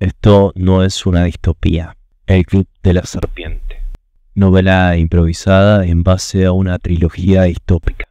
Esto no es una distopía. El Club de la Serpiente. Novela improvisada en base a una trilogía distópica.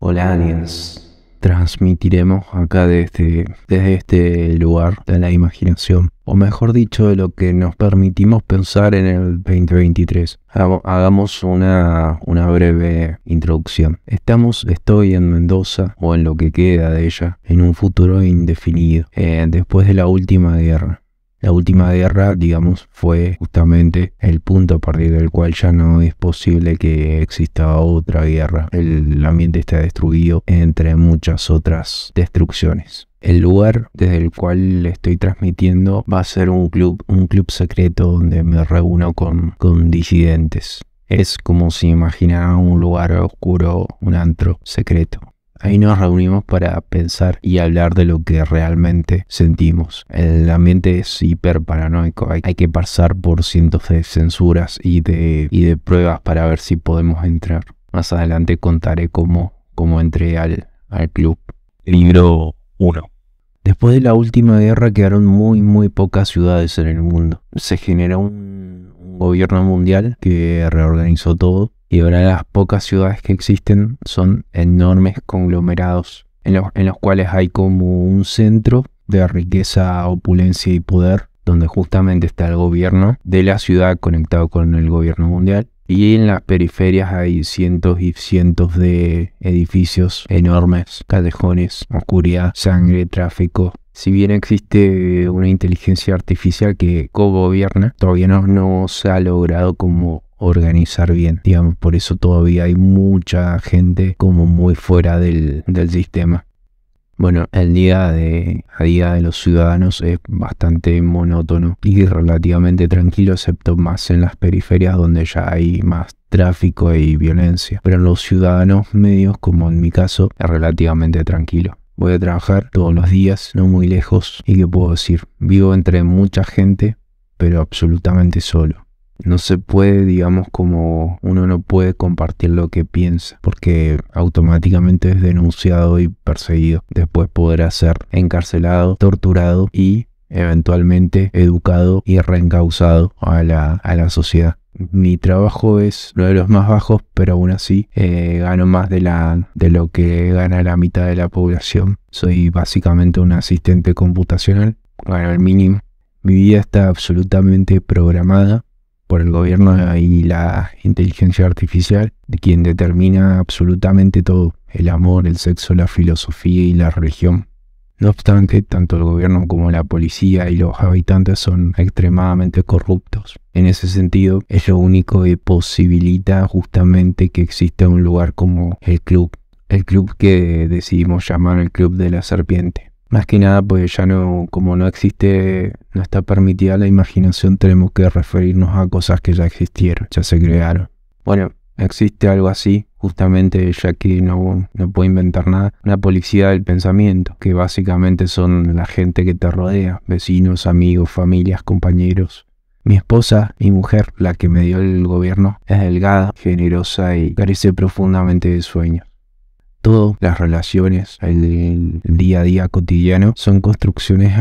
Hola aliens transmitiremos acá desde, desde este lugar de la imaginación, o mejor dicho, de lo que nos permitimos pensar en el 2023. Hagamos una, una breve introducción. Estamos, estoy en Mendoza, o en lo que queda de ella, en un futuro indefinido, eh, después de la última guerra. La última guerra, digamos, fue justamente el punto a partir del cual ya no es posible que exista otra guerra. El ambiente está destruido entre muchas otras destrucciones. El lugar desde el cual estoy transmitiendo va a ser un club, un club secreto donde me reúno con, con disidentes. Es como si imaginara un lugar oscuro, un antro secreto. Ahí nos reunimos para pensar y hablar de lo que realmente sentimos. El ambiente es hiper paranoico. Hay, que pasar por cientos de censuras y de, de pruebas para ver si podemos entrar. Más adelante contaré cómo, cómo entré al, al club. Libro 1. Después de la última guerra quedaron muy muy pocas ciudades en el mundo. Se generó un gobierno mundial que reorganizó todo y ahora las pocas ciudades que existen son enormes conglomerados en los, cuales hay como un centro de riqueza, opulencia y poder, donde justamente está el gobierno de la ciudad conectado con el gobierno mundial. Y en las periferias hay cientos y cientos de edificios enormes, callejones, oscuridad, sangre, tráfico. Si bien existe una inteligencia artificial que co-gobierna, todavía no, no se ha logrado como organizar bien. Digamos, por eso todavía hay mucha gente como muy fuera del, sistema. Bueno, el día de, a día de los ciudadanos es bastante monótono y relativamente tranquilo, excepto más en las periferias donde ya hay más tráfico y violencia. Pero en los ciudadanos medios, como en mi caso, es relativamente tranquilo. Voy a trabajar todos los días, no muy lejos. ¿Y que puedo decir? Vivo entre mucha gente, pero absolutamente solo. No se puede, digamos, como uno no puede compartir lo que piensa, porque automáticamente es denunciado y perseguido. Después podrá ser encarcelado, torturado y eventualmente educado y reencausado a la, sociedad. Mi trabajo es uno de los más bajos, pero aún así eh, gano más de, lo que gana la mitad de la población. Soy básicamente un asistente computacional, bueno, el mínimo. Mi vida está absolutamente programada por el gobierno y la inteligencia artificial, quien determina absolutamente todo, el amor, el sexo, la filosofía y la religión. No obstante, tanto el gobierno como la policía y los habitantes son extremadamente corruptos. En ese sentido, es lo único que posibilita justamente que exista un lugar como el club, el club que decidimos llamar el Club de la Serpiente. Más que nada, pues ya no, como no existe, no está permitida la imaginación, tenemos que referirnos a cosas que ya existieron, ya se crearon. Bueno, existe algo así, justamente ya que no, no puedo inventar nada, una policía del pensamiento, que básicamente son la gente que te rodea, vecinos, amigos, familias, compañeros. Mi esposa, mi mujer, la que me dio el gobierno, es delgada, generosa y carece profundamente de sueños. Todas las relaciones, el, día a día cotidiano, son construcciones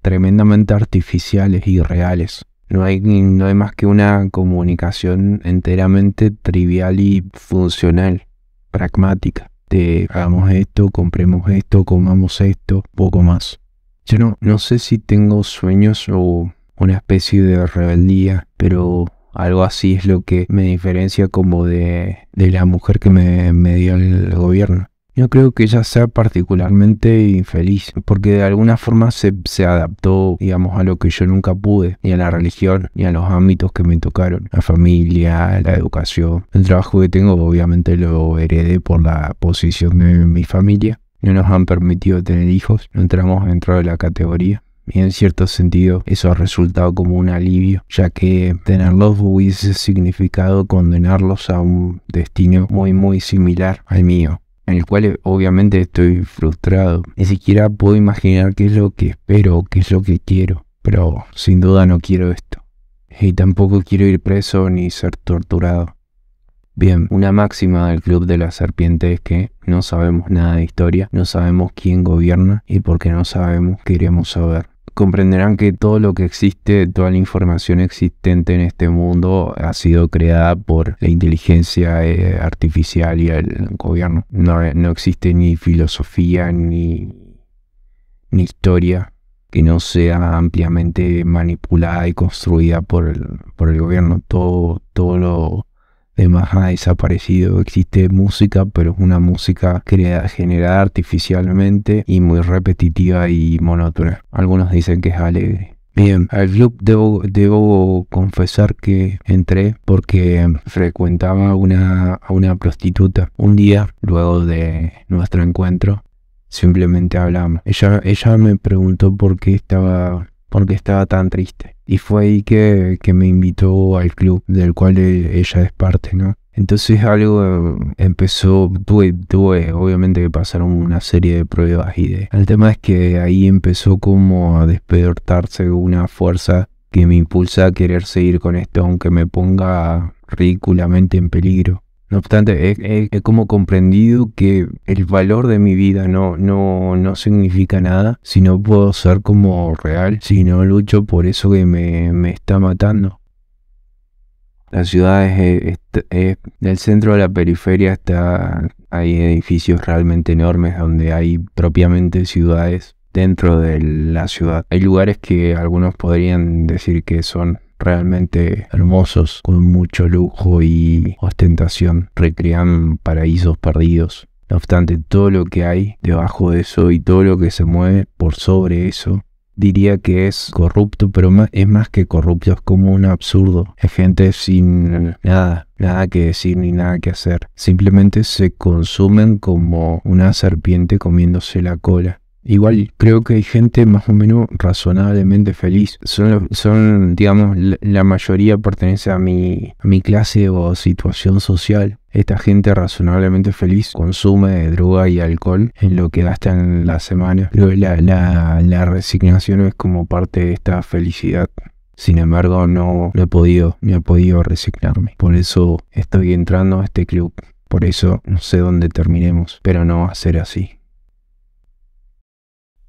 tremendamente artificiales y reales. No hay, no hay más que una comunicación enteramente trivial y funcional, pragmática. De hagamos esto, compremos esto, comamos esto, poco más. Yo no sé si tengo sueños o una especie de rebeldía, pero algo así es lo que me diferencia como de, la mujer que me, dio el gobierno. Yo creo que ella sea particularmente infeliz, porque de alguna forma se, adaptó, digamos, a lo que yo nunca pude, ni a la religión, ni a los ámbitos que me tocaron, la familia, la educación. El trabajo que tengo obviamente lo heredé por la posición de mi familia. No nos han permitido tener hijos, no entramos dentro de la categoría y en cierto sentido eso ha resultado como un alivio, ya que tenerlos hubiese significado condenarlos a un destino muy muy similar al mío, en el cual eh, obviamente estoy frustrado. Ni siquiera puedo imaginar qué es lo que espero, qué es lo que quiero, pero sin duda no quiero esto. Y tampoco quiero ir preso ni ser torturado. Bien, una máxima del Club de la Serpiente es que no sabemos nada de historia, no sabemos quién gobierna y porque no sabemos queremos saber comprenderán que todo lo que existe, toda la información existente en este mundo ha sido creada por la inteligencia eh, artificial y el gobierno. No, existe ni filosofía ni, ni, historia que no sea ampliamente manipulada y construida por el, por el gobierno. Todo, todo lo de ha desaparecido. Existe música, pero es una música creada, generada artificialmente y muy repetitiva y monótona. Algunos dicen que es alegre. Bien, al club debo, confesar que entré porque frecuentaba una, a una prostituta. Un día, luego de nuestro encuentro, simplemente hablamos. Ella, ella me preguntó por qué estaba, por qué estaba tan triste. Y fue ahí que, me invitó al club del cual eh, ella es parte, ¿no? Entonces algo eh, empezó, tuve, tuve obviamente que pasaron una serie de pruebas y de... El tema es que ahí empezó como a despertarse una fuerza que me impulsa a querer seguir con esto, aunque me ponga ridículamente en peligro. No obstante, he, como comprendido que el valor de mi vida no, no, significa nada si no puedo ser como real, si no lucho por eso que me, está matando. La ciudad es, este, del centro a la periferia está, hay edificios realmente enormes donde hay propiamente ciudades dentro de la ciudad. Hay lugares que algunos podrían decir que son realmente hermosos, con mucho lujo y ostentación, recrean paraísos perdidos. No obstante, todo lo que hay debajo de eso y todo lo que se mueve por sobre eso, diría que es corrupto, pero es más que corrupto, es como un absurdo. Es gente sin nada, nada que decir ni nada que hacer. Simplemente se consumen como una serpiente comiéndose la cola. Igual creo que hay gente más o menos razonablemente feliz. Son, son digamos, la mayoría pertenece a mi, a mi clase o situación social. Esta gente razonablemente feliz consume droga y alcohol en lo que gasta en la semana. Pero la, la, la resignación es como parte de esta felicidad. Sin embargo, no, no he podido, no he podido resignarme. Por eso estoy entrando a este club. Por eso no sé dónde terminemos, pero no va a ser así.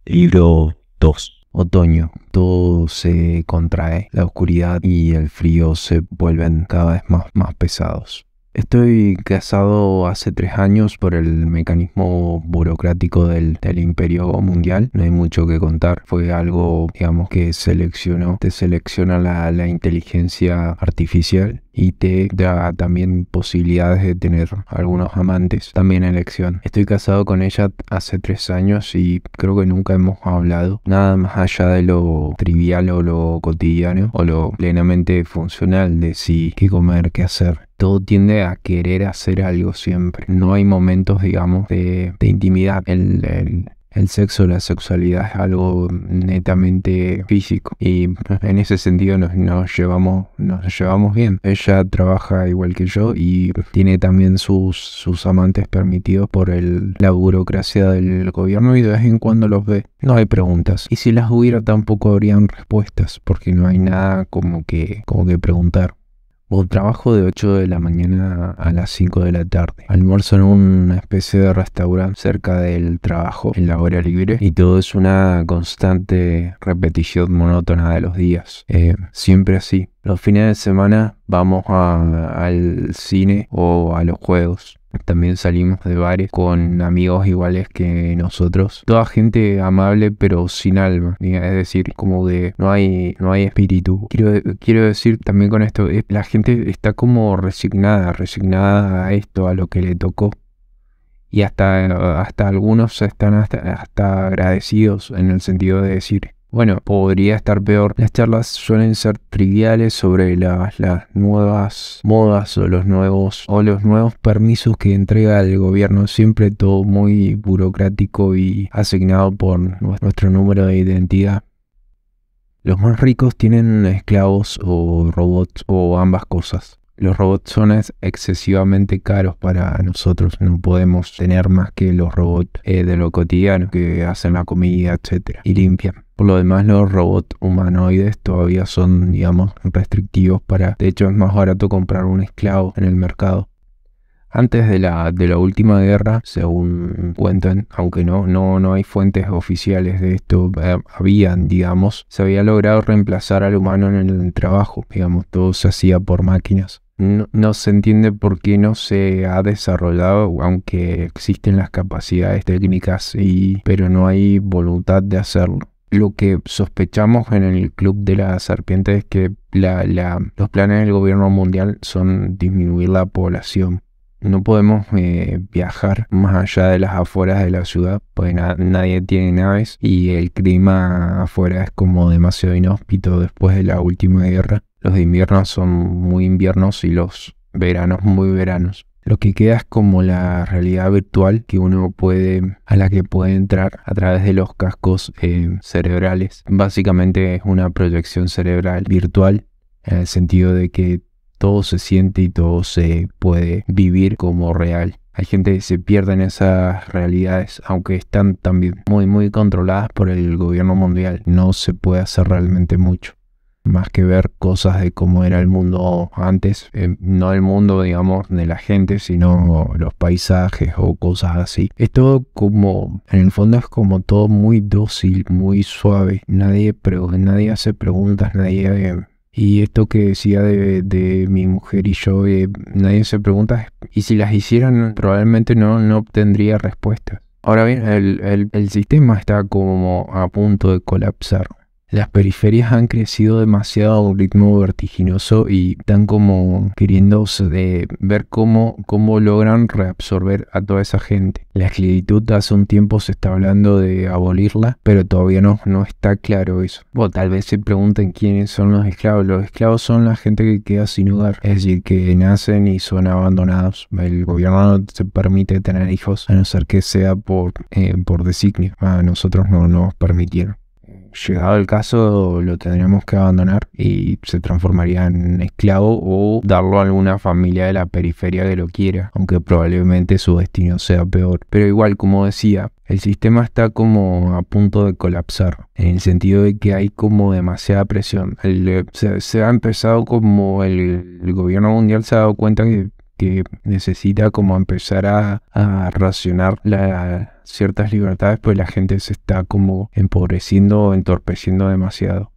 Libro 2. Otoño. Todo se contrae, la oscuridad y el frío se vuelven cada vez más, más pesados. Estoy casado hace tres años por el mecanismo burocrático del, imperio mundial. No hay mucho que contar. Fue algo, digamos, que seleccionó, te selecciona la, la inteligencia artificial y te da también posibilidades de tener algunos amantes. También elección. Estoy casado con ella hace tres años y creo que nunca hemos hablado nada más allá de lo trivial o lo cotidiano o lo plenamente funcional de si qué comer, qué hacer todo tiende a querer hacer algo siempre. No hay momentos, digamos, de, intimidad. El, sexo, la sexualidad es algo netamente físico y en ese sentido nos, nos, llevamos, nos llevamos bien. Ella trabaja igual que yo y tiene también sus, sus amantes permitidos por el, la burocracia del gobierno y de vez en cuando los ve. No hay preguntas y si las hubiera tampoco habrían respuestas porque no hay nada como que, como que preguntar. O trabajo de 8 de la mañana a las 5 de la tarde. Almuerzo en una especie de restaurante cerca del trabajo en la hora libre. Y todo es una constante repetición monótona de los días. Eh, siempre así. Los fines de semana vamos al cine o a los juegos. También salimos de bares con amigos iguales que nosotros. Toda gente amable pero sin alma. Es decir, como de no hay, no hay espíritu. Quiero, quiero decir también con esto, la gente está como resignada, resignada a esto, a lo que le tocó. Y hasta, hasta algunos están hasta, hasta agradecidos en el sentido de decir, bueno, podría estar peor. Las charlas suelen ser triviales sobre las, nuevas modas o los nuevos o los nuevos permisos que entrega el gobierno. Siempre todo muy burocrático y asignado por nuestro número de identidad. Los más ricos tienen esclavos o robots o ambas cosas. Los robots son excesivamente caros para nosotros. No podemos tener más que los robots eh, de lo cotidiano que hacen la comida, etcétera, y limpian. Por lo demás, los robots humanoides todavía son, digamos, restrictivos para... De hecho, es más barato comprar un esclavo en el mercado. Antes de la, de la última guerra, según cuentan, aunque no, no, no hay fuentes oficiales de esto, eh, habían, digamos, se había logrado reemplazar al humano en el trabajo, digamos, todo se hacía por máquinas no, se entiende por qué no se ha desarrollado, aunque existen las capacidades técnicas, y, pero no hay voluntad de hacerlo. Lo que sospechamos en el Club de la Serpiente es que los planes del gobierno mundial son disminuir la población. No podemos eh, viajar más allá de las afueras de la ciudad, pues nadie tiene naves y el clima afuera es como demasiado inhóspito después de la última guerra los de invierno son muy inviernos y los veranos muy veranos. Lo que queda es como la realidad virtual que uno puede, a la que puede entrar a través de los cascos eh, cerebrales. Básicamente es una proyección cerebral virtual en el sentido de que todo se siente y todo se puede vivir como real. Hay gente que se pierde en esas realidades, aunque están también muy, muy controladas por el gobierno mundial. No se puede hacer realmente mucho más que ver cosas de cómo era el mundo antes, no el mundo, digamos, de la gente, sino los paisajes o cosas así. Es todo como, en el fondo es como todo muy dócil, muy suave. Nadie, nadie hace preguntas, nadie... y esto que decía de, de mi mujer y yo, eh, nadie se pregunta, y si las hicieran, probablemente no, no obtendría respuesta. Ahora bien, el, el sistema está como a punto de colapsar. Las periferias han crecido demasiado a un ritmo vertiginoso y están como queriendo ver cómo, cómo logran reabsorber a toda esa gente. La esclavitud hace un tiempo se está hablando de abolirla, pero todavía no, no está claro eso. O tal vez se pregunten quiénes son los esclavos. Los esclavos son la gente que queda sin hogar, es decir, que nacen y son abandonados. El gobierno no se permite tener hijos a no ser que sea por, eh, por designio. A nosotros no nos permitieron llegado el caso lo tendríamos que abandonar y se transformaría en esclavo o darlo a alguna familia de la periferia que lo quiera, aunque probablemente su destino sea peor. Pero igual, como decía, el sistema está como a punto de colapsar, en el sentido de que hay como demasiada presión. se, ha empezado como el gobierno mundial se ha dado cuenta que que necesita como empezar a, racionar ciertas libertades, pues la gente se está como empobreciendo o entorpeciendo demasiado.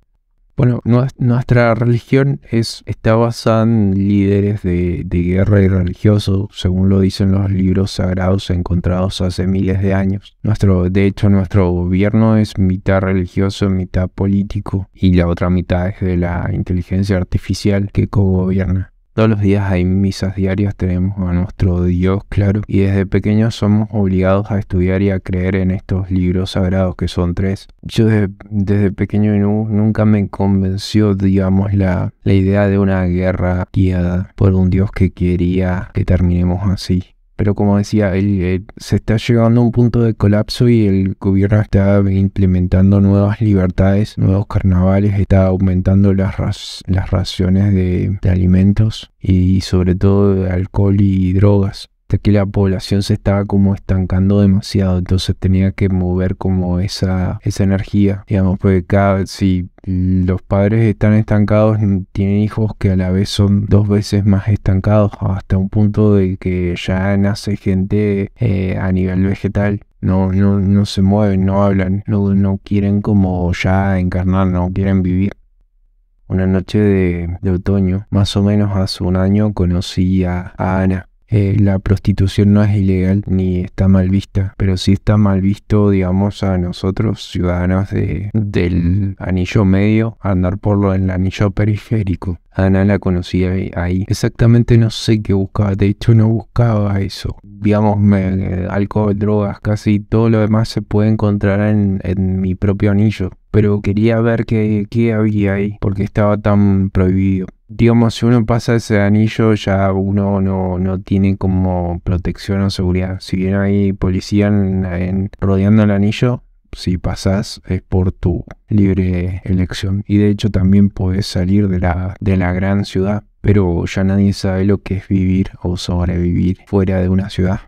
Bueno, nuestra religión está basada en líderes de, guerra y religiosos, según lo dicen los libros sagrados encontrados hace miles de años. Nuestro, de hecho, nuestro gobierno es mitad religioso, mitad político, y la otra mitad es de la inteligencia artificial que co-gobierna. Todos los días hay misas diarias, tenemos a nuestro Dios, claro, y desde pequeños somos obligados a estudiar y a creer en estos libros sagrados, que son tres. Yo desde, pequeño nunca me convenció, digamos, la, la idea de una guerra guiada por un Dios que quería que terminemos así. Pero como decía, el, se está llegando a un punto de colapso y el gobierno está implementando nuevas libertades, nuevos carnavales, está aumentando las, las raciones de alimentos y sobre todo de alcohol y drogas hasta que la población se estaba como estancando demasiado, entonces tenía que mover como esa, esa energía, digamos, porque cada, vez si los padres están estancados, tienen hijos que a la vez son dos veces más estancados, hasta un punto de que ya nace gente eh, a nivel vegetal. No, no, se mueven, no hablan, no, quieren como ya encarnar, no quieren vivir. Una noche de, otoño, más o menos hace un año, conocí a Ana, eh, la prostitución no es ilegal ni está mal vista, pero sí está mal visto, digamos, a nosotros, ciudadanos de, del anillo medio, andar por lo del anillo periférico. Ana la conocí ahí. Exactamente no sé qué buscaba, de hecho no buscaba eso. Digamos, alcohol, drogas, casi todo lo demás se puede encontrar en, en mi propio anillo pero quería ver qué, había ahí, porque estaba tan prohibido. Digamos, si uno pasa ese anillo, ya uno no, tiene como protección o seguridad. Si bien hay policía rodeando el anillo, si pasas, es por tu libre elección. Y de hecho también podés salir de la, de la gran ciudad, pero ya nadie sabe lo que es vivir o sobrevivir fuera de una ciudad.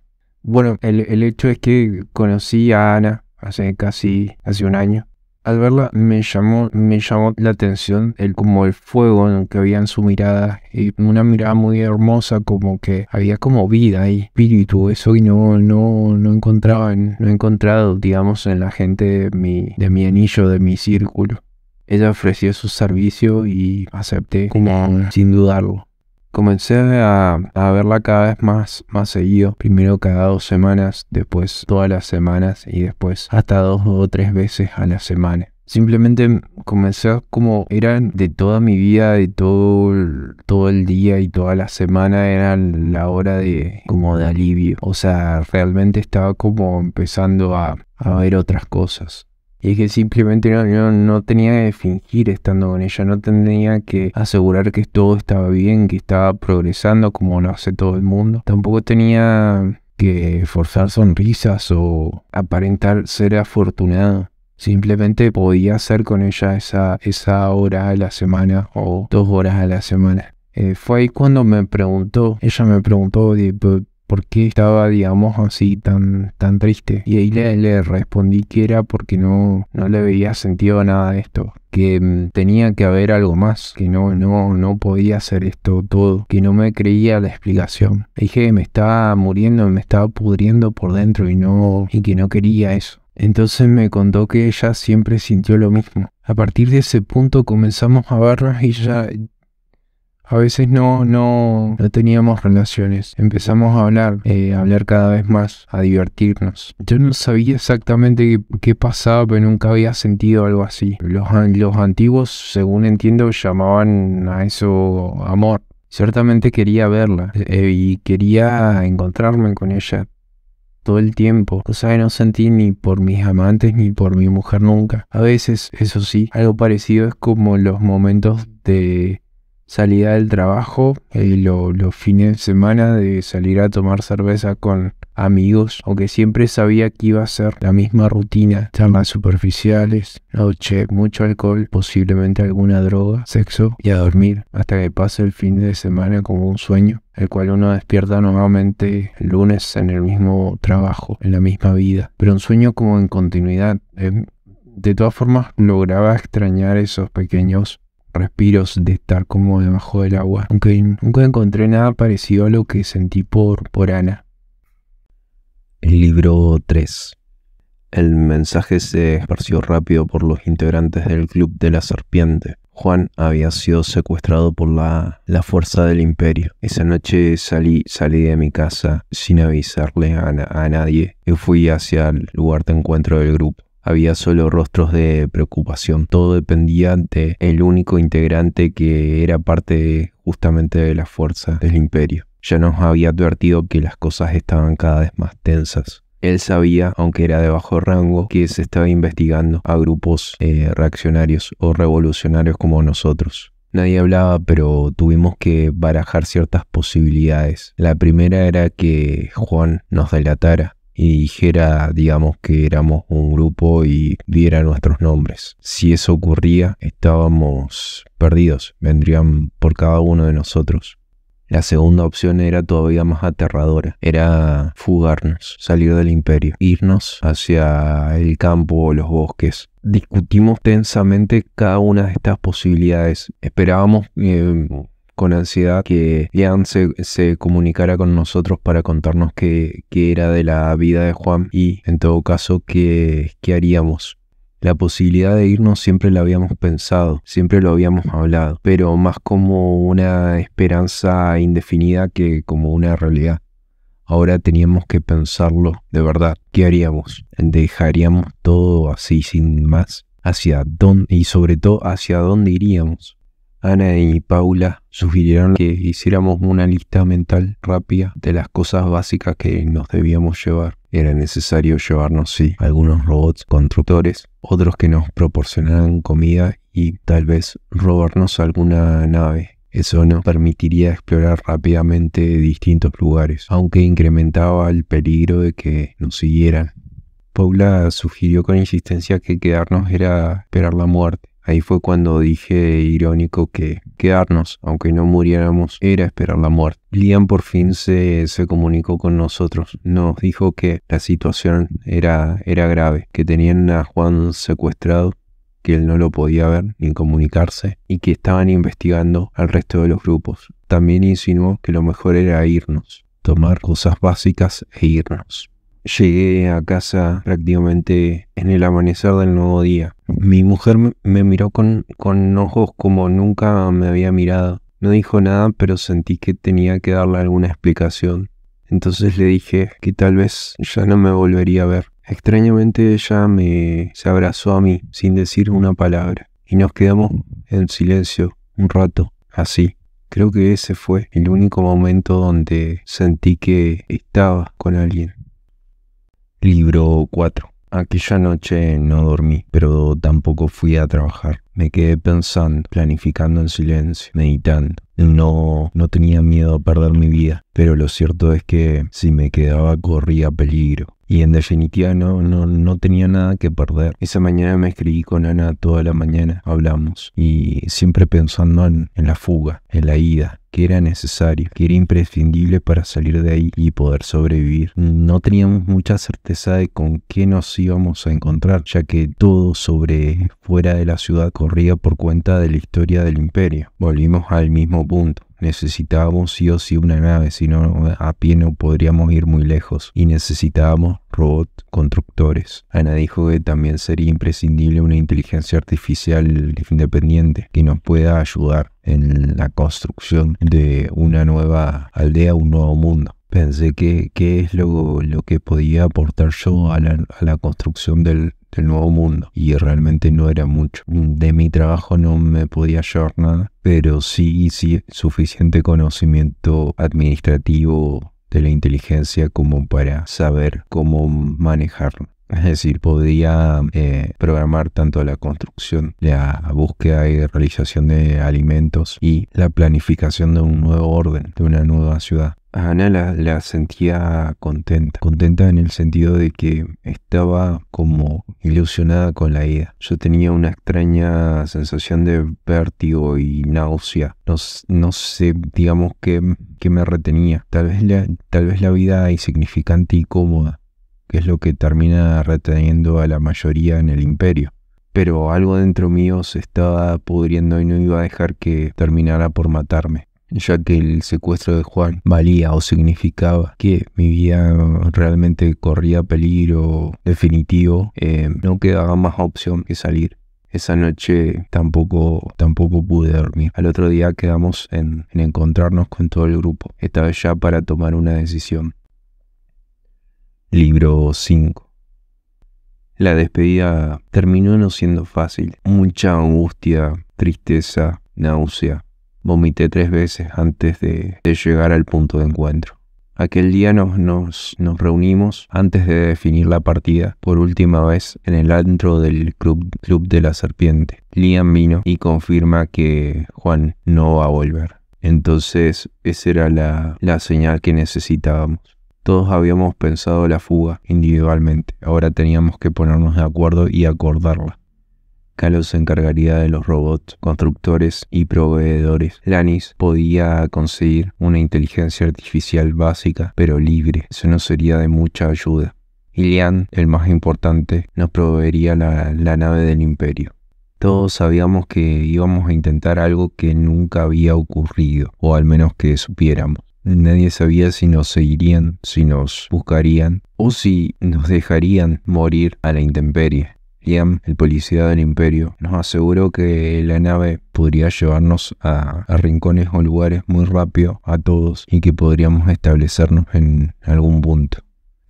Bueno, el, el hecho es que conocí a Ana hace casi hace un año al verla me llamó, me llamó la atención el como el fuego que había en su mirada y una mirada muy hermosa como que había como vida y espíritu eso y no no no encontraba no he encontrado digamos en la gente de mi de mi anillo de mi círculo. Ella ofreció su servicio y acepté como sin dudarlo. Comencé a, verla cada vez más, más seguido. Primero cada dos semanas, después todas las semanas y después hasta dos o tres veces a la semana. Simplemente comencé como eran de toda mi vida, de todo, todo el día y toda la semana era la hora de como de alivio. O sea, realmente estaba como empezando a, a ver otras cosas. Y es que simplemente no, no, tenía que fingir estando con ella, no tenía que asegurar que todo estaba bien, que estaba progresando como lo hace todo el mundo. Tampoco tenía que forzar sonrisas o aparentar ser afortunado. Simplemente podía hacer con ella esa, esa hora a la semana o dos horas a la semana. Eh, fue ahí cuando me preguntó, ella me preguntó, por qué estaba, digamos, así tan, tan triste. Y ahí le, respondí que era porque no, no le veía sentido nada de esto que mm, tenía que haber algo más, que no, no, no podía hacer esto todo, que no me creía la explicación. Le dije, me estaba muriendo, me estaba pudriendo por dentro y no, y que no quería eso. Entonces me contó que ella siempre sintió lo mismo. A partir de ese punto comenzamos a verla y ya a veces no, no, teníamos relaciones. Empezamos a hablar, eh, a hablar cada vez más, a divertirnos. Yo no sabía exactamente qué, pasaba, pero nunca había sentido algo así. Los, los antiguos, según entiendo, llamaban a eso amor. Ciertamente quería verla eh, y quería encontrarme con ella todo el tiempo, cosa que no sentí ni por mis amantes ni por mi mujer nunca. A veces, eso sí, algo parecido es como los momentos de salida del trabajo y los fines de semana de salir a tomar cerveza con amigos, aunque siempre sabía que iba a ser la misma rutina, charlas superficiales, noche, mucho alcohol, posiblemente alguna droga, sexo y a dormir hasta que pase el fin de semana como un sueño, el cual uno despierta nuevamente el lunes en el mismo trabajo, en la misma vida, pero un sueño como en continuidad. Eh. de todas formas, lograba extrañar esos pequeños respiros de estar como debajo del agua, aunque nunca encontré nada parecido a lo que sentí por, por Ana. El libro 3. El mensaje se esparció rápido por los integrantes del Club de la Serpiente. Juan había sido secuestrado por la, fuerza del imperio. Esa noche salí, salí de mi casa sin avisarle a, a nadie y fui hacia el lugar de encuentro del grupo. Había solo rostros de preocupación. Todo dependía de el único integrante que era parte justamente de la fuerza del imperio. Ya nos había advertido que las cosas estaban cada vez más tensas. Él sabía, aunque era de bajo rango, que se estaba investigando a grupos eh, reaccionarios o revolucionarios como nosotros. Nadie hablaba, pero tuvimos que barajar ciertas posibilidades. La primera era que Juan nos delatara, y dijera, digamos, que éramos un grupo y diera nuestros nombres. Si eso ocurría, estábamos perdidos, vendrían por cada uno de nosotros. La segunda opción era todavía más aterradora, era fugarnos, salir del imperio, irnos hacia el campo o los bosques. Discutimos tensamente cada una de estas posibilidades. Esperábamos eh, con ansiedad que Ian se, comunicara con nosotros para contarnos qué, era de la vida de Juan y, en todo caso, qué, qué haríamos. La posibilidad de irnos siempre la habíamos pensado, siempre lo habíamos hablado, pero más como una esperanza indefinida que como una realidad. Ahora teníamos que pensarlo de verdad. ¿Qué haríamos? ¿Dejaríamos todo así sin más? ¿Hacia dónde? Y sobre todo, ¿hacia dónde iríamos? Ana y Paula sugirieron que hiciéramos una lista mental rápida de las cosas básicas que nos debíamos llevar. Era necesario llevarnos, sí, algunos robots constructores, otros que nos proporcionaran comida y tal vez robarnos alguna nave. Eso nos permitiría explorar rápidamente distintos lugares, aunque incrementaba el peligro de que nos siguieran. Paula sugirió con insistencia que quedarnos era esperar la muerte Ahí fue cuando dije irónico que quedarnos, aunque no muriéramos, era esperar la muerte. Liam por fin se, comunicó con nosotros. Nos dijo que la situación era, era grave, que tenían a Juan secuestrado que él no lo podía ver ni comunicarse y que estaban investigando al resto de los grupos. También insinuó que lo mejor era irnos, tomar cosas básicas e irnos. Llegué a casa prácticamente en el amanecer del nuevo día. Mi mujer me miró con, ojos como nunca me había mirado. No dijo nada, pero sentí que tenía que darle alguna explicación. Entonces le dije que tal vez ya no me volvería a ver. Extrañamente ella me se abrazó a mí sin decir una palabra y nos quedamos en silencio un rato, así. Creo que ese fue el único momento donde sentí que estaba con alguien. Libro 4. Aquella noche no dormí, pero tampoco fui a trabajar. Me quedé pensando, planificando en silencio, meditando. No, no tenía miedo a perder mi vida, pero lo cierto es que si me quedaba corría peligro. Y en definitiva no, no, no tenía nada que perder. Esa mañana me escribí con Ana toda la mañana, hablamos, y siempre pensando en, en la fuga, en la ida, que era necesario, que era imprescindible para salir de ahí y poder sobrevivir. No teníamos mucha certeza de con qué nos íbamos a encontrar, ya que todo sobre fuera de la ciudad corría por cuenta de la historia del imperio. Volvimos al mismo punto. Necesitábamos sí o sí una nave, si no a pie no podríamos ir muy lejos y necesitábamos robots constructores. Ana dijo que también sería imprescindible una inteligencia artificial independiente que nos pueda ayudar en la construcción de una nueva aldea, un nuevo mundo. Pensé que es lo, lo, que podía aportar yo a la, a la construcción del, del nuevo mundo y realmente no era mucho. De mi trabajo no me podía llevar nada, pero sí, sí, suficiente conocimiento administrativo de la inteligencia como para saber cómo manejarlo. Es decir, podría eh, programar tanto la construcción, la búsqueda y realización de alimentos y la planificación de un nuevo orden, de una nueva ciudad. Ana la, sentía contenta, contenta en el sentido de que estaba como ilusionada con la idea. Yo tenía una extraña sensación de vértigo y náusea. No, no sé, digamos, qué, me retenía. Tal vez, la, tal vez la vida insignificante y cómoda que es lo que termina reteniendo a la mayoría en el imperio. Pero algo dentro mío se estaba pudriendo y no iba a dejar que terminara por matarme, ya que el secuestro de Juan valía o significaba que mi vida realmente corría peligro definitivo, eh, no quedaba más opción que salir. Esa noche tampoco, tampoco pude dormir. Al otro día quedamos en, encontrarnos con todo el grupo, Estaba ya para tomar una decisión. Libro 5. La despedida terminó no siendo fácil. Mucha angustia, tristeza, náusea. Vomité tres veces antes de, llegar al punto de encuentro. Aquel día nos, reunimos antes de definir la partida por última vez en el antro del club, de la Serpiente. Liam vino y confirma que Juan no va a volver. Entonces esa era la señal que necesitábamos. Todos habíamos pensado la fuga individualmente, ahora teníamos que ponernos de acuerdo y acordarla. Carlos se encargaría de los robots, constructores y proveedores. Lanis podía conseguir una inteligencia artificial básica, pero libre. Eso no sería de mucha ayuda. Ilian, el más importante, nos proveería la nave del imperio. Todos sabíamos que íbamos a intentar algo que nunca había ocurrido, o al menos que supiéramos. Nadie sabía si nos seguirían, si nos buscarían o si nos dejarían morir a la intemperie. Liam, el policía del imperio, nos aseguró que la nave podría llevarnos a, rincones o lugares muy rápido a todos y que podríamos establecernos en algún punto.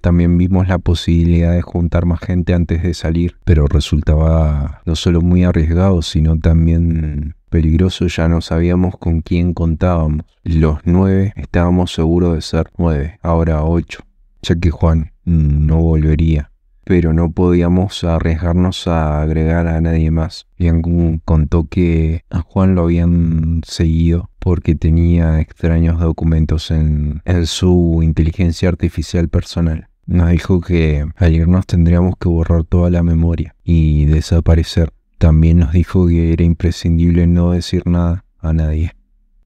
También vimos la posibilidad de juntar más gente antes de salir, pero resultaba no solo muy arriesgado, sino también peligroso, ya no sabíamos con quién contábamos. Los nueve estábamos seguros de ser nueve, ahora ocho, ya que Juan no volvería. Pero no podíamos arriesgarnos a agregar a nadie más. Yang contó que a Juan lo habían seguido porque tenía extraños documentos en su inteligencia artificial personal. Nos dijo que al irnos tendríamos que borrar toda la memoria y desaparecer. También nos dijo que era imprescindible no decir nada a nadie.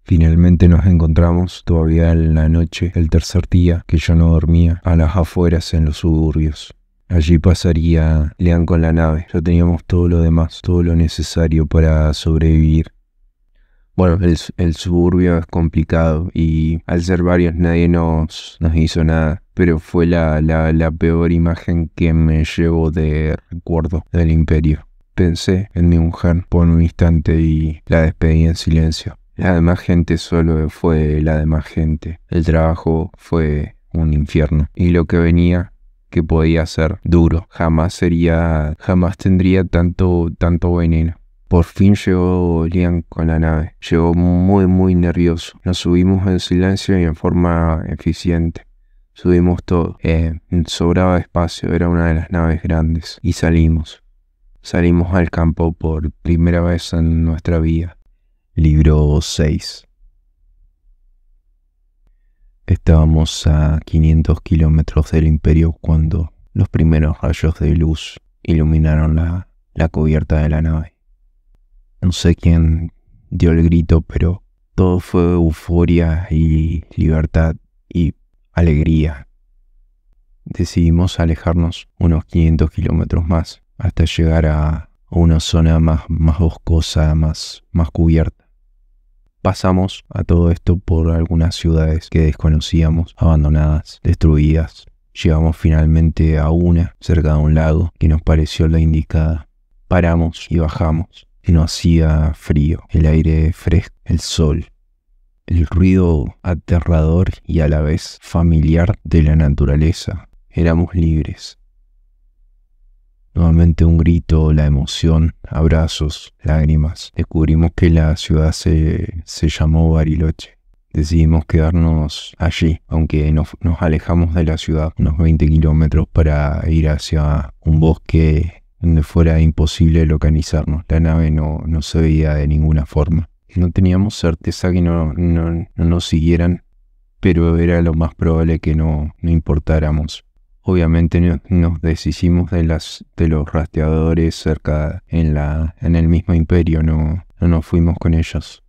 Finalmente nos encontramos todavía en la noche, el tercer día que yo no dormía, a las afueras en los suburbios. Allí pasaría Lean con la nave. Ya teníamos todo lo demás, todo lo necesario para sobrevivir. Bueno, el, suburbio es complicado y al ser varios nadie nos hizo nada pero fue la, la, peor imagen que me llevo de recuerdo del imperio. Pensé en mi mujer por un instante y la despedí en silencio. La demás gente solo fue la demás gente. El trabajo fue un infierno. Y lo que venía que podía ser duro. Jamás sería, jamás tendría tanto, tanto veneno. Por fin llegó Lian con la nave. Llegó muy, muy nervioso. Nos subimos en silencio y en forma eficiente. Subimos todo. Eh, sobraba espacio, era una de las naves grandes. Y salimos. Salimos al campo por primera vez en nuestra vida. Libro 6. Estábamos a 500 kilómetros del imperio cuando los primeros rayos de luz iluminaron la, la cubierta de la nave. No sé quién dio el grito, pero todo fue euforia y libertad y alegría. Decidimos alejarnos unos 500 kilómetros más hasta llegar a una zona más, más boscosa, más, más cubierta. Pasamos a todo esto por algunas ciudades que desconocíamos, abandonadas, destruidas. Llegamos finalmente a una cerca de un lago que nos pareció la indicada. Paramos y bajamos. No hacía frío, el aire fresco, el sol el ruido aterrador y a la vez familiar de la naturaleza. Éramos libres. Nuevamente un grito, la emoción, abrazos, lágrimas. Descubrimos que la ciudad se, se llamó Bariloche. Decidimos quedarnos allí, aunque nos, alejamos de la ciudad unos 20 kilómetros para ir hacia un bosque donde fuera imposible localizarnos. La nave no se veía de ninguna forma no teníamos certeza que no, no, nos siguieran, pero era lo más probable que no, no importáramos. Obviamente nos deshicimos de, las, de los rastreadores cerca en, la, en el mismo imperio, no, no nos fuimos con ellos.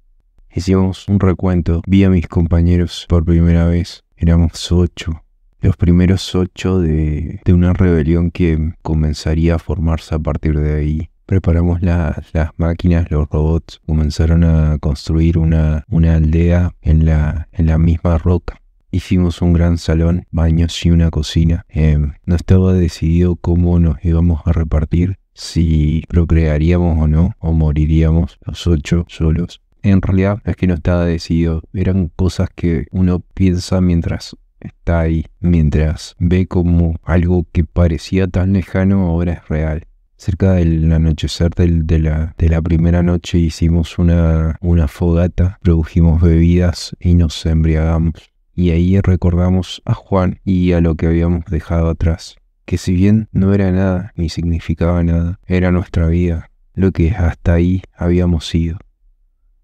Hicimos un recuento, vi a mis compañeros por primera vez, éramos ocho. Los primeros ocho de, de una rebelión que comenzaría a formarse a partir de ahí preparamos las, máquinas, los robots comenzaron a construir una, aldea en la, misma roca. Hicimos un gran salón, baños y una cocina. Em, no estaba decidido cómo nos íbamos a repartir, si procrearíamos o no, o moriríamos los ocho solos. En realidad es que no estaba decidido, eran cosas que uno piensa mientras está ahí, mientras ve como algo que parecía tan lejano ahora es real. Cerca del anochecer de, la, de, la, primera noche hicimos una, una fogata, produjimos bebidas y nos embriagamos. Y ahí recordamos a Juan y a lo que habíamos dejado atrás, que si bien no era nada ni significaba nada, era nuestra vida, lo que hasta ahí habíamos sido.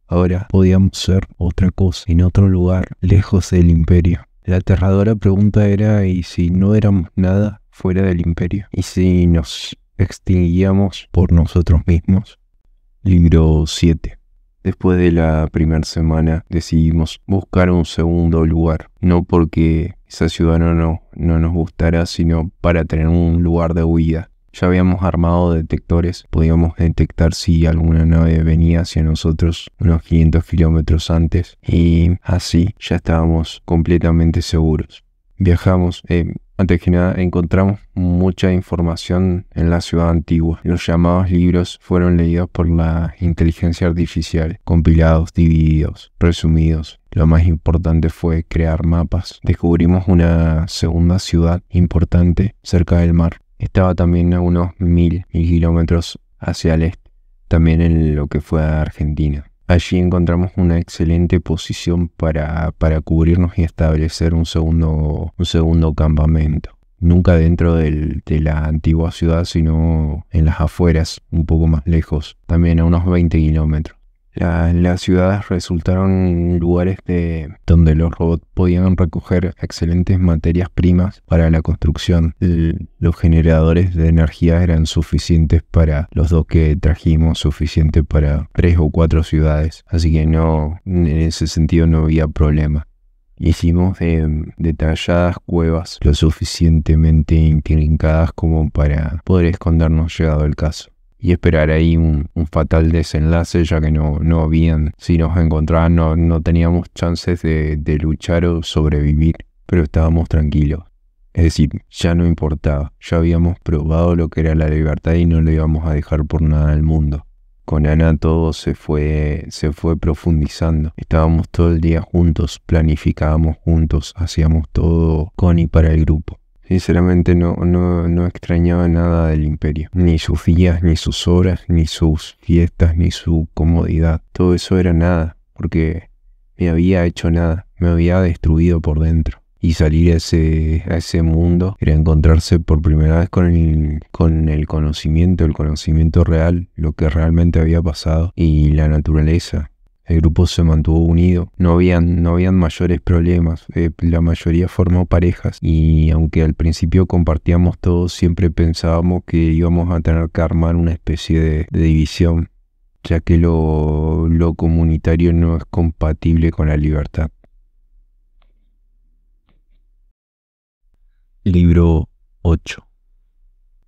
Ahora podíamos ser otra cosa, en otro lugar, lejos del imperio. La aterradora pregunta era y si no éramos nada fuera del imperio, y si nos extinguíamos por nosotros mismos. Libro 7. Después de la primera semana decidimos buscar un segundo lugar, no porque esa ciudad no, no, nos gustara, sino para tener un lugar de huida. Ya habíamos armado detectores, podíamos detectar si alguna nave venía hacia nosotros unos 500 kilómetros antes y así ya estábamos completamente seguros. Viajamos, eh, antes que nada, encontramos mucha información en la ciudad antigua. Los llamados libros fueron leídos por la inteligencia artificial, compilados, divididos, resumidos. Lo más importante fue crear mapas. Descubrimos una segunda ciudad importante cerca del mar. Estaba también a unos mil, mil kilómetros hacia el este, también en lo que fue Argentina. Allí encontramos una excelente posición para, para cubrirnos y establecer un segundo, un segundo campamento nunca dentro de la antigua ciudad, sino en las afueras, un poco más lejos, también a unos 20 kilómetros las ciudades resultaron lugares de, donde los robots podían recoger excelentes materias primas para la construcción. los generadores de energía eran suficientes para los dos que trajimos, suficientes para tres o cuatro ciudades. Así que no, en ese sentido no había problema. Hicimos eh, detalladas cuevas lo suficientemente intrincadas como para poder escondernos llegado el caso y esperar ahí un, fatal desenlace, ya que no, no habían, si nos encontraban, no, teníamos chances de, luchar o sobrevivir, pero estábamos tranquilos. Es decir, ya no importaba, ya habíamos probado lo que era la libertad y no lo íbamos a dejar por nada al mundo. Con Ana todo se fue, se fue profundizando. Estábamos todo el día juntos, planificábamos juntos, hacíamos todo con y para el grupo. Sinceramente no, no, extrañaba nada del imperio. Ni sus días, ni sus horas, ni sus fiestas, ni su comodidad. Todo eso era nada, porque me había hecho nada, me había destruido por dentro. Y salir a ese, a ese mundo era encontrarse por primera vez con con el conocimiento, el conocimiento real, lo que realmente había pasado y la naturaleza, el grupo se mantuvo unido, no habían, no habían mayores problemas, eh, la mayoría formó parejas y aunque al principio compartíamos todo, siempre pensábamos que íbamos a tener que armar una especie de, división, ya que lo, lo comunitario no es compatible con la libertad. Libro 8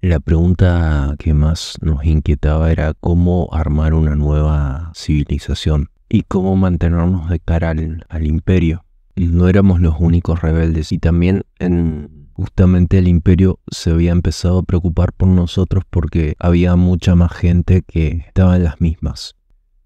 la pregunta que más nos inquietaba era cómo armar una nueva civilización y cómo mantenernos de cara al, imperio. No éramos los únicos rebeldes y también en, justamente el imperio se había empezado a preocupar por nosotros porque había mucha más gente que estaba en las mismas.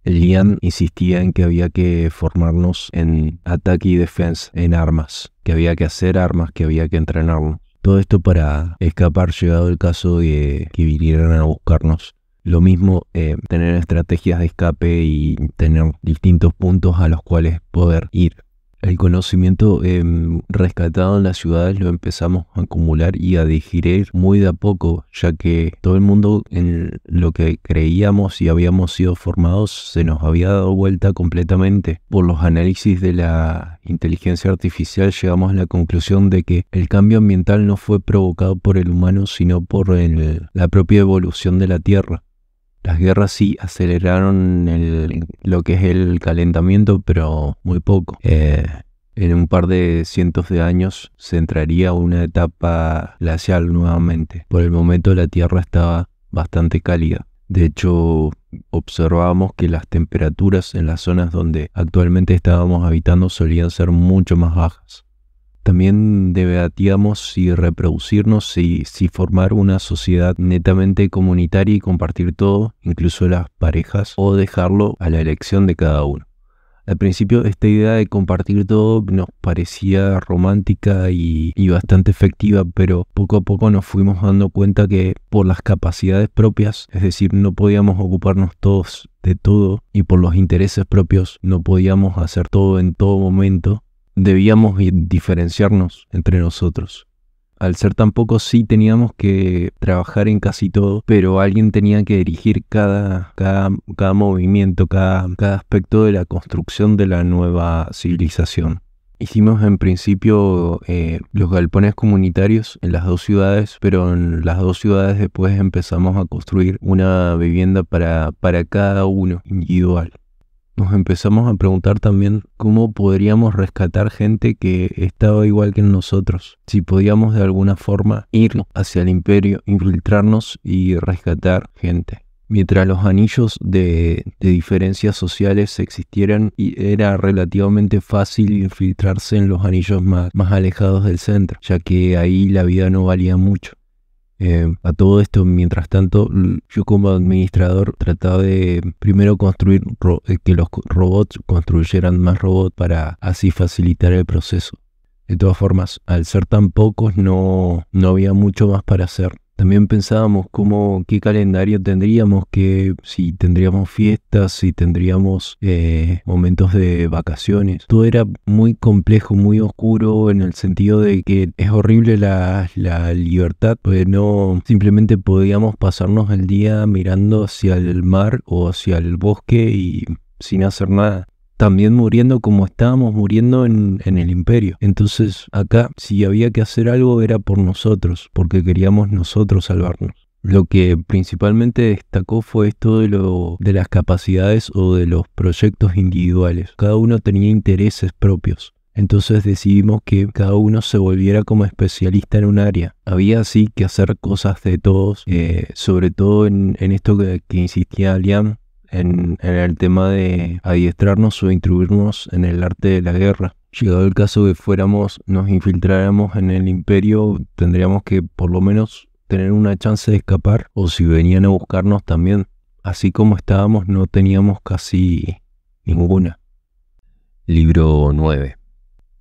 Lian insistía en que había que formarnos en ataque y defensa, en armas, que había que hacer armas, que había que entrenarnos. Todo esto para escapar llegado el caso de que vinieran a buscarnos. Lo mismo eh, tener estrategias de escape y tener distintos puntos a los cuales poder ir. El conocimiento em, rescatado en las ciudades lo empezamos a acumular y a digerir muy de a poco, ya que todo el mundo en lo que creíamos y habíamos sido formados se nos había dado vuelta completamente. Por los análisis de la inteligencia artificial llegamos a la conclusión de que el cambio ambiental no fue provocado por el humano, sino por la propia evolución de la Tierra las guerras sí aceleraron lo que es el calentamiento, pero muy poco. Eh, en un par de cientos de años se entraría una etapa glacial nuevamente. Por el momento la Tierra estaba bastante cálida. De hecho, observamos que las temperaturas en las zonas donde actualmente estábamos habitando solían ser mucho más bajas también debatíamos si reproducirnos, y si formar una sociedad netamente comunitaria y compartir todo, incluso las parejas, o dejarlo a la elección de cada uno. Al principio esta idea de compartir todo nos parecía romántica y, bastante efectiva, pero poco a poco nos fuimos dando cuenta que por las capacidades propias, es decir, no podíamos ocuparnos todos de todo y por los intereses propios no podíamos hacer todo en todo momento, debíamos diferenciarnos entre nosotros. Al ser tan pocos sí teníamos que trabajar en casi todo, pero alguien tenía que dirigir cada, cada, movimiento, cada, aspecto de la construcción de la nueva civilización. Hicimos en principio eh, los galpones comunitarios en las dos ciudades, pero en las dos ciudades después empezamos a construir una vivienda para, para cada uno individual nos empezamos a preguntar también cómo podríamos rescatar gente que estaba igual que nosotros, si podíamos de alguna forma ir hacia el imperio, infiltrarnos y rescatar gente. Mientras los anillos de, diferencias sociales existieran y era relativamente fácil infiltrarse en los anillos más alejados del centro, ya que ahí la vida no valía mucho. Em, a todo esto, mientras tanto, yo como administrador trataba de primero construir eh, que los robots construyeran más robots para así facilitar el proceso. De todas formas, al ser tan pocos, no, no había mucho más para hacer. También pensábamos cómo, qué calendario tendríamos, que si tendríamos fiestas, si tendríamos eh, momentos de vacaciones. Todo era muy complejo, muy oscuro en el sentido de que es horrible la, libertad, pues no simplemente podíamos pasarnos el día mirando hacia el mar o hacia el bosque y sin hacer nada también muriendo como estábamos muriendo en, el imperio. Entonces acá si había que hacer algo era por nosotros, porque queríamos nosotros salvarnos. Lo que principalmente destacó fue esto de, lo, de las capacidades o de los proyectos individuales. Cada uno tenía intereses propios. Entonces decidimos que cada uno se volviera como especialista en un área. Había así que hacer cosas de todos, eh, sobre todo en, esto que insistía Liam, en, el tema de adiestrarnos o instruirnos en el arte de la guerra. Llegado el caso que fuéramos, nos infiltráramos en el imperio, tendríamos que por lo menos tener una chance de escapar o si venían a buscarnos también. Así como estábamos no teníamos casi ninguna. Libro 9.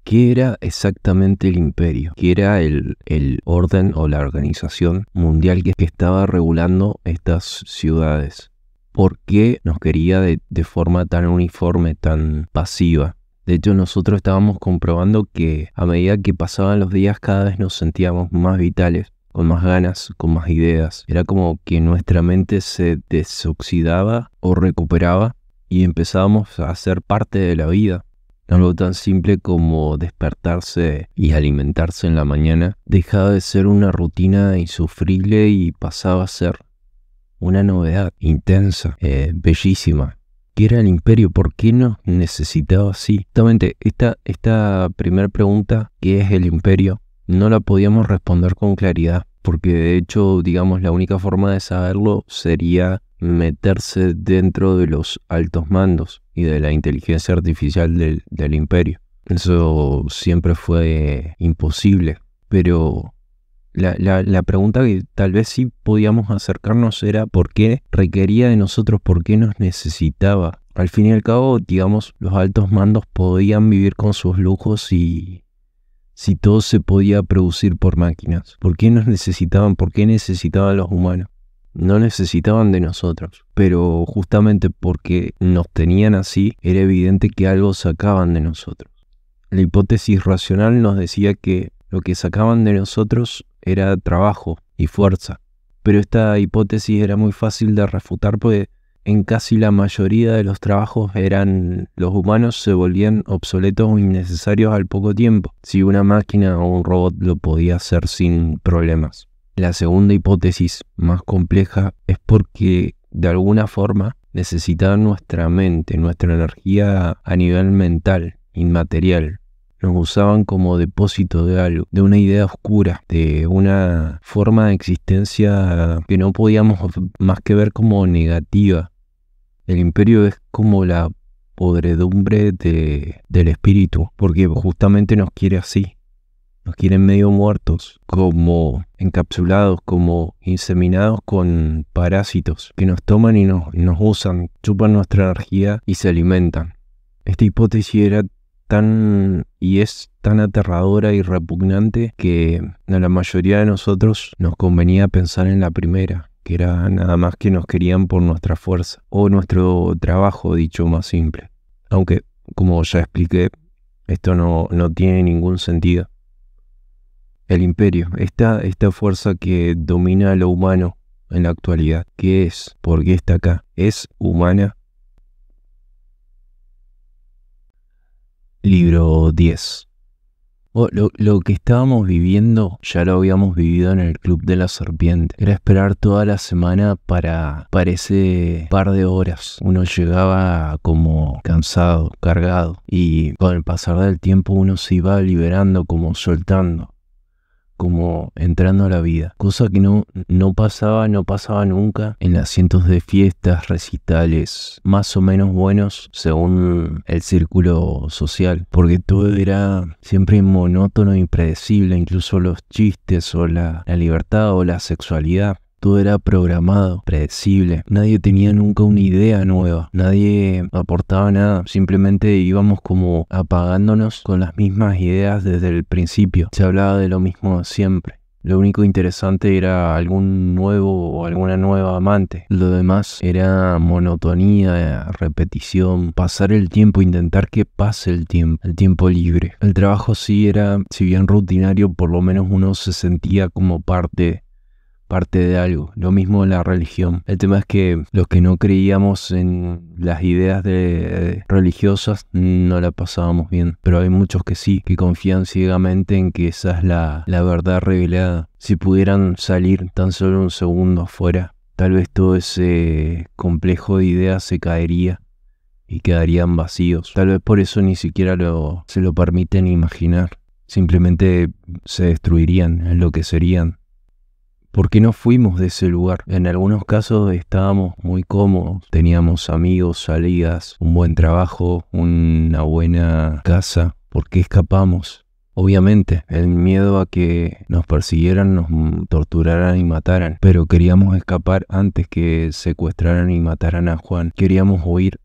¿Qué era exactamente el imperio? ¿Qué era el, orden o la organización mundial que estaba regulando estas ciudades? por qué nos quería de, forma tan uniforme, tan pasiva. De hecho, nosotros estábamos comprobando que a medida que pasaban los días cada vez nos sentíamos más vitales, con más ganas, con más ideas. Era como que nuestra mente se desoxidaba o recuperaba y empezábamos a ser parte de la vida. Algo tan simple como despertarse y alimentarse en la mañana dejaba de ser una rutina insufrible y pasaba a ser una novedad intensa, eh, bellísima, ¿Qué era el imperio, ¿por qué no necesitaba así? Justamente esta, esta primera pregunta, ¿qué es el imperio? No la podíamos responder con claridad, porque de hecho, digamos, la única forma de saberlo sería meterse dentro de los altos mandos y de la inteligencia artificial del imperio. Eso siempre fue eh, imposible, pero la, pregunta que tal vez sí podíamos acercarnos era por qué requería de nosotros, por qué nos necesitaba. Al fin y al cabo, digamos, los altos mandos podían vivir con sus lujos y si todo se podía producir por máquinas. ¿Por qué nos necesitaban? ¿Por qué necesitaban los humanos? No necesitaban de nosotros, pero justamente porque nos tenían así, era evidente que algo sacaban de nosotros. La hipótesis racional nos decía que lo que sacaban de nosotros era trabajo y fuerza. Pero esta hipótesis era muy fácil de refutar, pues en casi la mayoría de los trabajos eran los humanos se volvían obsoletos o innecesarios al poco tiempo, si una máquina o un robot lo podía hacer sin problemas. La segunda hipótesis, más compleja, es porque de alguna forma necesitaban nuestra mente, nuestra energía a nivel mental, inmaterial, nos usaban como depósito de algo, de una idea oscura, de una forma de existencia que no podíamos más que ver como negativa. El imperio es como la podredumbre del espíritu, porque justamente nos quiere así. Nos quieren medio muertos, como encapsulados, como inseminados con parásitos que nos toman y nos usan, chupan nuestra energía y se alimentan. Esta hipótesis era tan y es tan aterradora y repugnante que a la mayoría de nosotros nos convenía pensar en la primera, que era nada más que nos querían por nuestra fuerza o nuestro trabajo, dicho más simple. Aunque, como ya expliqué, esto no, tiene ningún sentido. El imperio, esta, esta fuerza que domina a lo humano en la actualidad, ¿qué es? ¿Por qué está acá? ¿Es humana? Libro 10. lo, que estábamos viviendo ya lo habíamos vivido en el Club de la Serpiente. Era esperar toda la semana para, para ese par de horas. Uno llegaba como cansado, cargado. Y con el pasar del tiempo uno se iba liberando, como soltando como entrando a la vida, cosa que no, no pasaba, no pasaba nunca en las cientos de fiestas, recitales, más o menos buenos según el círculo social, porque todo era siempre monótono, impredecible, incluso los chistes o la libertad o la sexualidad todo era programado, predecible. Nadie tenía nunca una idea nueva. Nadie aportaba nada. Simplemente íbamos como apagándonos con las mismas ideas desde el principio. Se hablaba de lo mismo siempre. Lo único interesante era algún nuevo o alguna nueva amante. Lo demás era monotonía, repetición, pasar el tiempo, intentar que pase el tiempo, el tiempo libre. El trabajo sí era, si bien rutinario, por lo menos uno se sentía como parte parte de algo. Lo mismo la religión. El tema es que los que no creíamos en las ideas de, religiosas no la pasábamos bien. Pero hay muchos que sí, que confían ciegamente en que esa es la, verdad revelada. Si pudieran salir tan solo un segundo afuera, tal vez todo ese complejo de ideas se caería y quedarían vacíos. Tal vez por eso ni siquiera se lo permiten imaginar. Simplemente se destruirían, lo que serían. ¿Por qué no fuimos de ese lugar. En algunos casos estábamos muy cómodos, teníamos amigos, salidas, un buen trabajo, una buena casa. ¿Por qué escapamos? Obviamente, el miedo a que nos persiguieran, nos torturaran y mataran, pero queríamos escapar antes que secuestraran y mataran a Juan. Queríamos huir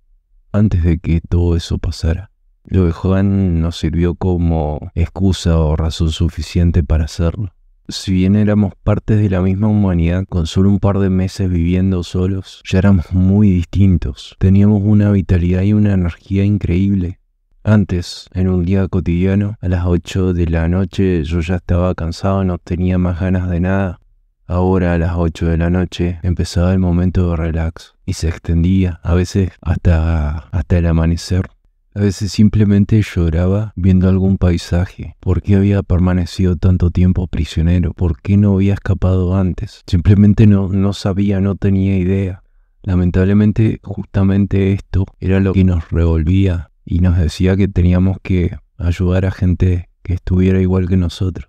antes de que todo eso pasara. Lo de Juan nos sirvió como excusa o razón suficiente para hacerlo. Si bien éramos partes de la misma humanidad, con solo un par de meses viviendo solos, ya éramos muy distintos. Teníamos una vitalidad y una energía increíble. Antes, en un día cotidiano, a las 8 de la noche yo ya estaba cansado, no tenía más ganas de nada. Ahora a las 8 de la noche empezaba el momento de relax y se extendía a veces hasta, hasta el amanecer. A veces simplemente lloraba viendo algún paisaje. ¿Por qué había permanecido tanto tiempo prisionero? ¿Por qué no había escapado antes? Simplemente no, no sabía, no tenía idea. Lamentablemente justamente esto era lo que nos revolvía y nos decía que teníamos que ayudar a gente que estuviera igual que nosotros.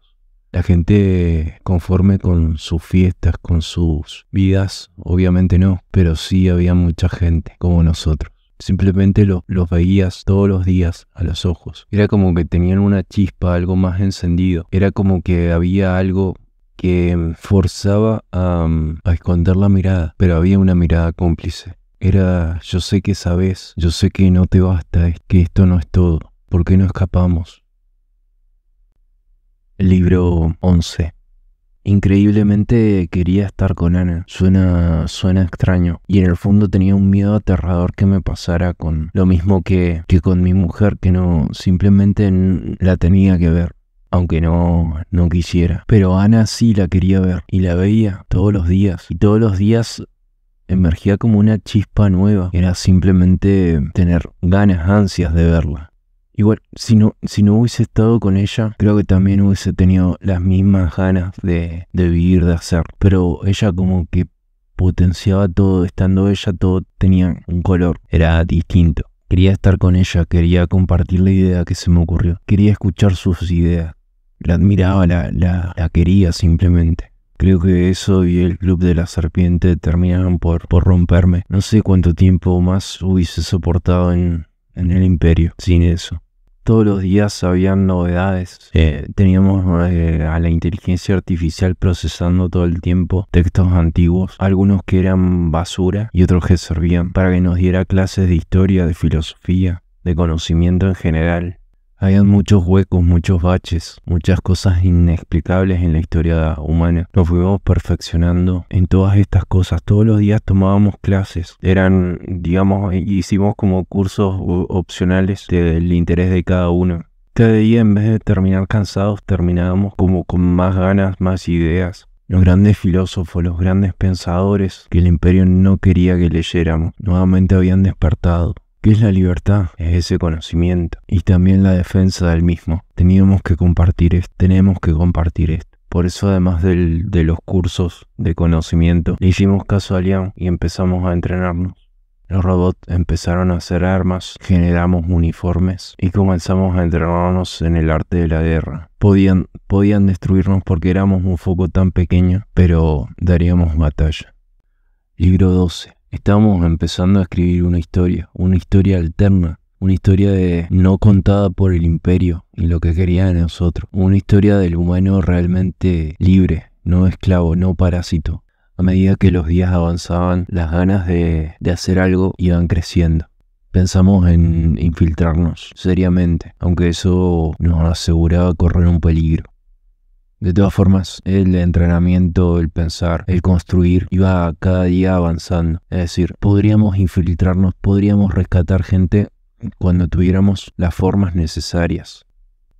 La gente conforme con sus fiestas, con sus vidas, obviamente no, pero sí había mucha gente como nosotros. Simplemente los veías todos los días a los ojos. Era como que tenían una chispa, algo más encendido. Era como que había algo que forzaba mm, a, esconder la mirada, pero había una mirada cómplice. Era, yo sé que sabes, yo sé que no te basta, es que esto no es todo. ¿Por qué no escapamos? Libro 11 Increíblemente quería estar con Ana. Suena, suena extraño. Y en el fondo tenía un miedo aterrador que me pasara con lo mismo que, con mi mujer, que no simplemente la tenía que ver. Aunque no, no quisiera. Pero Ana sí la quería ver. Y la veía todos los días. Y todos los días emergía como una chispa nueva. Era simplemente tener ganas, ansias de verla. Igual, si no, si no hubiese estado con ella, creo que también hubiese tenido las mismas ganas de, vivir, de hacer. Pero ella como que potenciaba todo, estando ella todo tenía un color, era distinto. Quería estar con ella, quería compartir la idea que se me ocurrió, quería escuchar sus ideas, la admiraba, la, quería simplemente. Creo que eso y el Club de la Serpiente terminaron por, por romperme. No sé cuánto tiempo más hubiese soportado en el imperio sin eso todos los días habían novedades. Eh, teníamos eh, a la inteligencia artificial procesando todo el tiempo textos antiguos, algunos que eran basura y otros que servían para que nos diera clases de historia, de filosofía, de conocimiento en general. Habían muchos huecos, muchos baches, muchas cosas inexplicables en la historia humana. Nos fuimos perfeccionando en todas estas cosas. Todos los días tomábamos clases. Eran, digamos, hicimos como cursos opcionales del interés de cada uno. Cada día en vez de terminar cansados, terminábamos como con más ganas, más ideas. Los grandes filósofos, los grandes pensadores que el imperio no quería que leyéramos, nuevamente habían despertado. ¿Qué es la libertad? Es ese conocimiento y también la defensa del mismo. Teníamos que compartir esto, tenemos que compartir esto. Por eso además de los cursos de conocimiento, le hicimos caso a León y empezamos a entrenarnos. Los robots empezaron a hacer armas, generamos uniformes y comenzamos a entrenarnos en el arte de la guerra. Podían, podían destruirnos porque éramos un foco tan pequeño, pero daríamos batalla. Libro 12. Estamos empezando a escribir una historia, una historia alterna, una historia de no contada por el imperio y lo que quería de nosotros, una historia del humano realmente libre, no esclavo, no parásito. A medida que los días avanzaban, las ganas de hacer algo iban creciendo. Pensamos en infiltrarnos seriamente, aunque eso nos aseguraba correr un peligro. De todas formas, el entrenamiento, el pensar, el construir, iba cada día avanzando. Es decir, podríamos infiltrarnos, podríamos rescatar gente cuando tuviéramos las formas necesarias.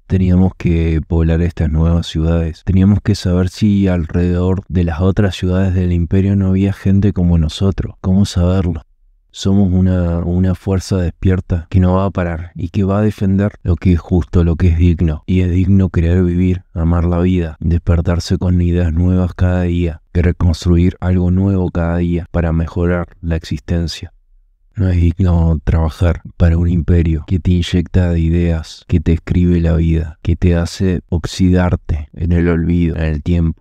Teníamos que poblar estas nuevas ciudades. Teníamos que saber si alrededor de las otras ciudades del imperio no había gente como nosotros. ¿Cómo saberlo? Somos una, fuerza despierta que no va a parar y que va a defender lo que es justo, lo que es digno. Y es digno querer vivir, amar la vida, despertarse con ideas nuevas cada día, querer construir algo nuevo cada día para mejorar la existencia. No es digno trabajar para un imperio que te inyecta de ideas, que te escribe la vida, que te hace oxidarte en el olvido, en el tiempo.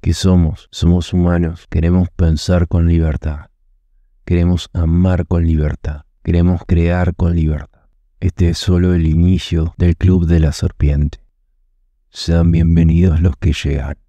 ¿Qué somos? Somos humanos, queremos pensar con libertad, Queremos amar con libertad. Queremos crear con libertad. Este es solo el inicio del Club de la Serpiente. Sean bienvenidos los que llegan.